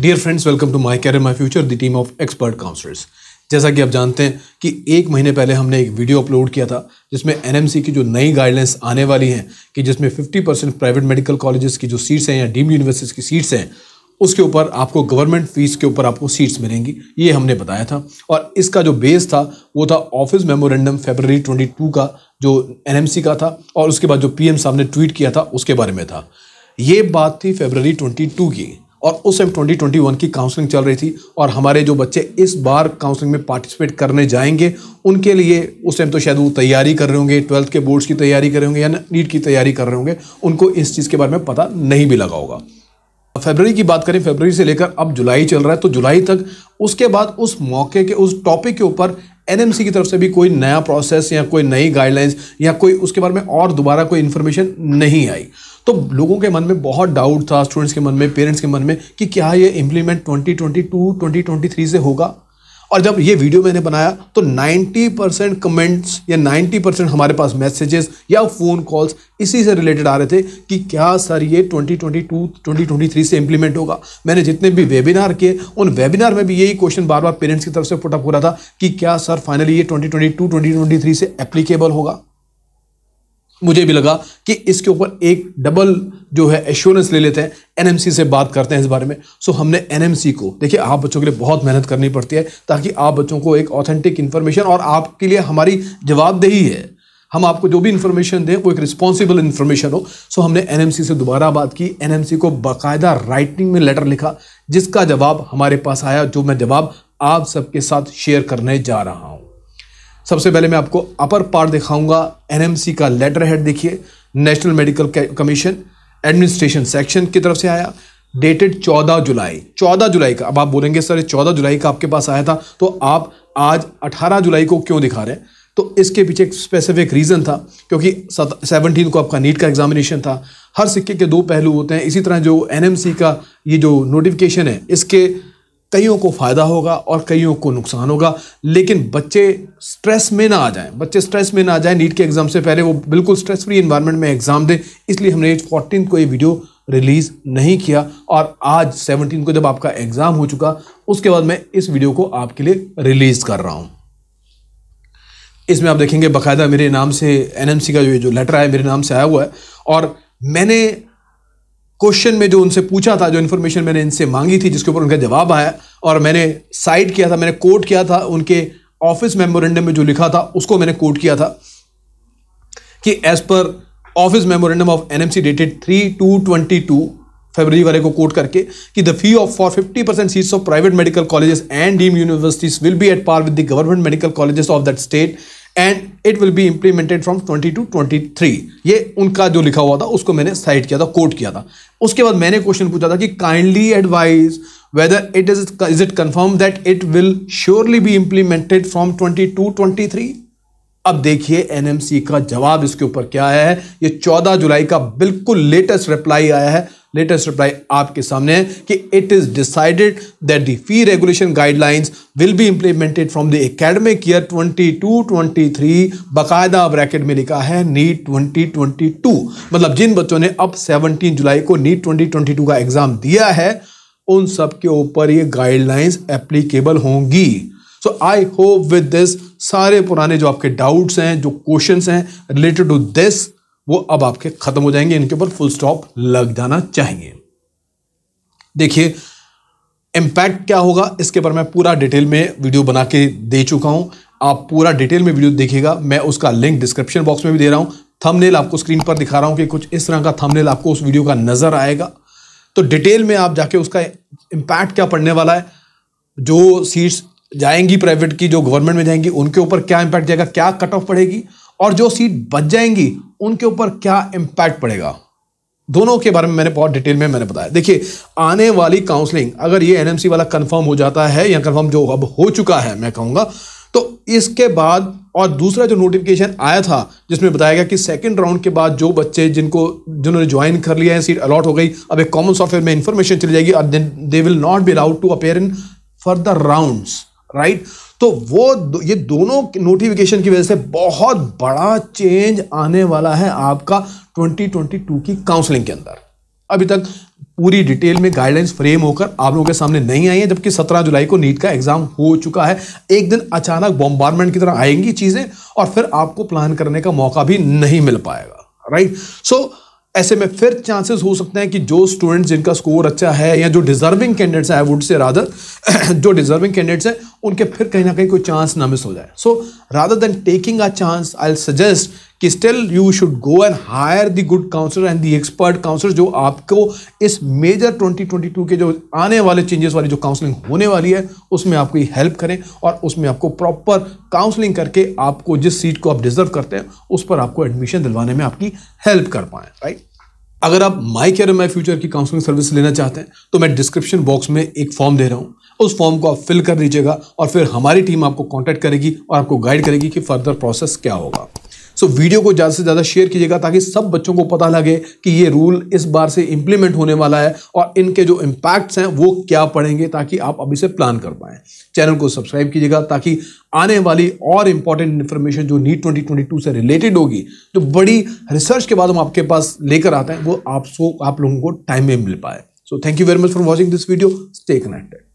dear friends welcome to my career my future the team of expert counsellors जैसा कि आप जानते हैं कि एक महीने पहले हमने एक वीडियो अपलोड किया था जिसमें सी की जो नई गाइडलाइंस आने वाली हैं कि जिसमें 50 परसेंट प्राइवेट मेडिकल कॉलेजेस की जो सीट्स हैं या डीम्ड यूनिवर्सिटीज़ की सीट्स हैं उसके ऊपर आपको गवर्नमेंट फीस के ऊपर आपको सीट्स मिलेंगी ये हमने बताया था और इसका जो बेस था वो था ऑफिस मेमोरेंडम फेबररी टू का जो सी का था और उसके बाद जो एम साहब ने ट्वीट किया था उसके बारे में था ये बात थी फेबररी टू की और उस टाइम वन की काउंसलिंग चल रही थी और हमारे जो बच्चे इस बार काउंसलिंग में पार्टिसिपेट करने जाएंगे उनके लिए उस टाइम तो शायद वो तैयारी कर रहे होंगे ट्वेल्थ के बोर्ड्स की तैयारी कर रहे होंगे या नीट की तैयारी कर रहे होंगे उनको इस चीज़ के बारे में पता नहीं भी लगा होगा फेबररी की बात करें फेबररी से लेकर अब जुलाई चल रहा है तो जुलाई तक उसके बाद उस मौके के उस टॉपिक के ऊपर एनएमसी की तरफ से भी कोई नया प्रोसेस या कोई नई गाइडलाइंस या कोई उसके बारे में और दोबारा कोई इन्फॉर्मेशन नहीं आई तो लोगों के मन में बहुत डाउट था स्टूडेंट्स के मन में पेरेंट्स के मन में कि क्या ये इम्प्लीमेंट 2022 2023 से होगा और जब ये वीडियो मैंने बनाया तो 90 परसेंट कमेंट्स या 90 परसेंट हमारे पास मैसेजेस या फ़ोन कॉल्स इसी से रिलेटेड आ रहे थे कि क्या सर ये 2022 2023 से इम्प्लीमेंट होगा मैंने जितने भी वेबिनार किए उन वेबिनार में भी यही क्वेश्चन बार बार पेरेंट्स की तरफ से पुटअप हो रहा था कि क्या सर फाइनली ये ट्वेंटी ट्वेंटी से एप्लीकेबल होगा मुझे भी लगा कि इसके ऊपर एक डबल जो है एश्योरेंस ले लेते हैं एनएमसी से बात करते हैं इस बारे में सो हमने एनएमसी को देखिए आप बच्चों के लिए बहुत मेहनत करनी पड़ती है ताकि आप बच्चों को एक ऑथेंटिक इन्फॉर्मेशन और आपके लिए हमारी जवाबदेही है हम आपको जो भी इन्फॉर्मेशन दें वो एक रिस्पॉन्सिबल इन्फॉर्मेशन हो सो हमने एन से दोबारा बात की एन को बाकायदा राइटिंग में लेटर लिखा जिसका जवाब हमारे पास आया जो मैं जवाब आप सबके साथ शेयर करने जा रहा हूँ सबसे पहले मैं आपको अपर पार्ट दिखाऊंगा एनएमसी का लेटर हेड देखिए national medical commission administration section की तरफ से आया डेटेड 14 जुलाई 14 जुलाई का अब आप बोलेंगे सर 14 जुलाई का आपके पास आया था तो आप आज 18 जुलाई को क्यों दिखा रहे हैं तो इसके पीछे एक स्पेसिफिक रीज़न था क्योंकि सेवनटीन को आपका नीट का एग्जामिनेशन था हर सिक्के के दो पहलू होते हैं इसी तरह जो एनएमसी का ये जो नोटिफिकेशन है इसके कईयों को फ़ायदा होगा और कईयों को नुकसान होगा लेकिन बच्चे स्ट्रेस में ना आ जाएं बच्चे स्ट्रेस में ना आ जाएं नीट के एग्ज़ाम से पहले वो बिल्कुल स्ट्रेस फ्री इन्वायरमेंट में एग्ज़ाम दें इसलिए हमने एज फोर्टीन को ये वीडियो रिलीज़ नहीं किया और आज सेवनटीन को जब आपका एग्ज़ाम हो चुका उसके बाद मैं इस वीडियो को आपके लिए रिलीज़ कर रहा हूँ इसमें आप देखेंगे बाकायदा मेरे नाम से एनएमसी का जो जो लेटर आया मेरे नाम से आया हुआ है और मैंने क्वेश्चन में जो उनसे पूछा था जो इन्फॉर्मेशन मैंने इनसे मांगी थी जिसके ऊपर उनका जवाब आया और मैंने साइड किया था मैंने कोट किया था उनके ऑफिस मेमोरेंडम में जो लिखा था उसको मैंने कोट किया था कि as per office memorandum of NMC dated three two twenty two February वाले को कोट करके कि the fee of for fifty percent seats of private medical colleges and deemed universities will be at par with the government medical colleges of that state and it will be implemented from 20 two 23 ये उनका जो लिखा हुआ था उसको मैंने side किया था कोट किया था उसके बाद मैंने क्वेश्चन पूछा था कि kindly advise whether it is is it confirm that it will surely be implemented from twenty two twenty three अब देखिए एनएमसी का जवाब इसके ऊपर क्या है ये 14 जुलाई का बिल्कुल लेटेस्ट रिप्लाई आया है लेटेस्ट रिप्लाई आपके सामने है कि it is decided that the fee regulation guidelines will be implemented from the academic year 22-23 बकायदा ब्रैकेट में लिखा है नीट 2022 मतलब जिन बच्चों ने अब 17 जुलाई को नीट 2022 का एग्ज़ाम दिया है उन सब के ऊपर ये गाइडलाइंस एप्लीकेबल होंगी so I hope with this सारे पुराने जो आपके डाउट्स हैं जो क्वेश्चंस हैं रिलेटेड टू दिस वो अब आपके खत्म हो जाएंगे इनके ऊपर फुल स्टॉप लग जाना चाहिए देखिए इम्पैक्ट क्या होगा इसके ऊपर मैं पूरा डिटेल में वीडियो बना के दे चुका हूं आप पूरा डिटेल में वीडियो देखिएगा मैं उसका लिंक डिस्क्रिप्शन बॉक्स में भी दे रहा हूं थंबनेल आपको स्क्रीन पर दिखा रहा हूं कि कुछ इस तरह का थंबनेल आपको उस वीडियो का नजर आएगा तो डिटेल में आप जाके उसका इम्पैक्ट क्या पड़ने वाला है जो सीट्स जाएंगी प्राइवेट की जो गवर्नमेंट में जाएंगी उनके ऊपर क्या इंपैक्ट जाएगा क्या कट ऑफ पड़ेगी और जो सीट बच जाएंगी उनके ऊपर क्या इंपैक्ट पड़ेगा दोनों के बारे में मैंने बहुत डिटेल में मैंने बताया देखिए आने वाली काउंसलिंग अगर ये एनएमसी वाला कंफर्म हो जाता है या कंफर्म जो अब हो चुका है मैं कहूँगा तो इसके बाद और दूसरा जो नोटिफिकेशन आया था जिसमें बताया गया कि सेकंड राउंड के बाद जो बच्चे जिनको जिन्होंने ज्वाइन कर लिया है सीट अलॉट हो गई अब एक कॉमन सॉफ्टवेयर में इंफॉर्मेशन चली जाएगी और they will not be allowed to appear in further rounds right तो वो ये दोनों नोटिफिकेशन की वजह से बहुत बड़ा चेंज आने वाला है आपका 2022 की काउंसलिंग के अंदर अभी तक पूरी डिटेल में गाइडलाइंस फ्रेम होकर आप लोगों के सामने नहीं आई है जबकि 17 जुलाई को नीट का एग्जाम हो चुका है एक दिन अचानक बॉम्बारमेंट की तरह आएंगी चीज़ें और फिर आपको प्लान करने का मौका भी नहीं मिल पाएगा राइट सो so, ऐसे में फिर चांसेस हो सकते हैं कि जो स्टूडेंट्स जिनका स्कोर अच्छा है या जो डिजर्विंग कैंडिडेट्स हैं आई वुड से राधर जो डिजर्विंग कैंडिडेट्स हैं उनके फिर कहीं ना कहीं कोई चांस ना मिस हो जाए so rather than taking a chance I suggest कि still you should go and hire the good counsellor and the expert counsellor जो आपको इस मेजर 2022 के जो आने वाले चेंजेस वाली जो काउंसलिंग होने वाली है उसमें आपकी हेल्प करें और उसमें आपको प्रॉपर काउंसलिंग करके आपको जिस सीट को आप डिजर्व करते हैं उस पर आपको एडमिशन दिलवाने में आपकी हेल्प कर पाएँ राइट अगर आप माई केयर माई फ्यूचर की काउंसलिंग सर्विस लेना चाहते हैं तो मैं डिस्क्रिप्शन बॉक्स में एक फॉर्म दे रहा हूँ उस फॉर्म को आप फिल कर दीजिएगा और फिर हमारी टीम आपको कॉन्टैक्ट करेगी और आपको गाइड करेगी कि फर्दर प्रोसेस क्या होगा सो वीडियो को ज़्यादा से ज़्यादा शेयर कीजिएगा ताकि सब बच्चों को पता लगे कि ये रूल इस बार से इम्प्लीमेंट होने वाला है और इनके जो इम्पैक्ट्स हैं वो क्या पड़ेंगे ताकि आप अभी से प्लान कर पाएँ चैनल को सब्सक्राइब कीजिएगा ताकि आने वाली और इंपॉर्टेंट इन्फॉर्मेशन जो नीट ट्वेंटी से रिलेटेड होगी जो बड़ी रिसर्च के बाद हम आपके पास लेकर आते हैं वो आपको आप लोगों को टाइम में मिल पाए so thank you very much for watching this video stay connected